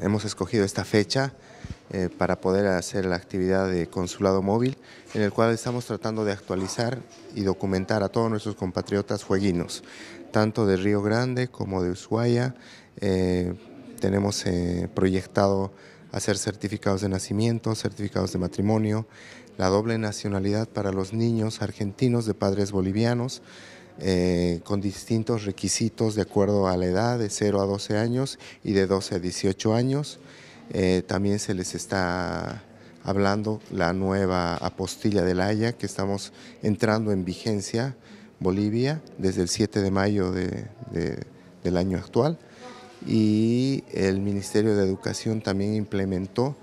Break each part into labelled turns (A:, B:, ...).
A: Hemos escogido esta fecha eh, para poder hacer la actividad de consulado móvil, en el cual estamos tratando de actualizar y documentar a todos nuestros compatriotas jueguinos, tanto de Río Grande como de Ushuaia. Eh, tenemos eh, proyectado hacer certificados de nacimiento, certificados de matrimonio, la doble nacionalidad para los niños argentinos de padres bolivianos, eh, con distintos requisitos de acuerdo a la edad, de 0 a 12 años y de 12 a 18 años. Eh, también se les está hablando la nueva apostilla del Haya que estamos entrando en vigencia Bolivia desde el 7 de mayo del año actual y el Ministerio de Educación también implementó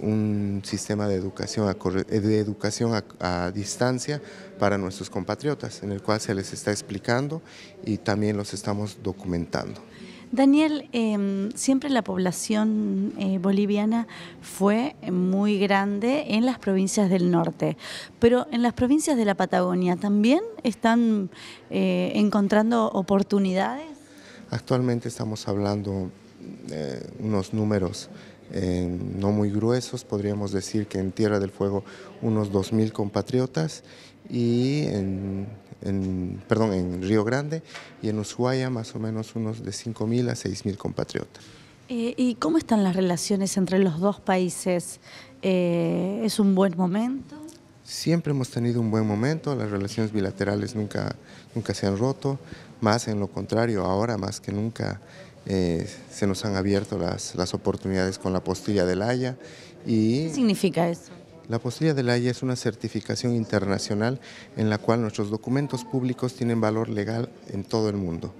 A: un sistema de educación a, eh, de educación a, distancia para nuestros compatriotas, en el cual se les está explicando y también los estamos documentando.
B: Daniel, em, siempre la población eh, boliviana fue muy grande en las provincias del norte, pero en las provincias de la Patagonia también están eh, encontrando oportunidades.
A: Actualmente estamos hablando eh, unos números eh, no muy gruesos, podríamos decir que en Tierra del Fuego unos 2.000 compatriotas y en, perdón, en Río Grande y en Ushuaia más o menos unos de 5.000 a 6.000 compatriotas.
B: Eh, ¿Y cómo están las relaciones entre los dos países? ¿Es un buen momento?
A: Siempre hemos tenido un buen momento, las relaciones bilaterales nunca, nunca se han roto, más en lo contrario, ahora más que nunca eh, se nos han abierto las, oportunidades con la postilla la Haya. Y ¿Qué
B: significa eso?
A: La postilla la Haya es una certificación internacional en la cual nuestros documentos públicos tienen valor legal en todo el mundo.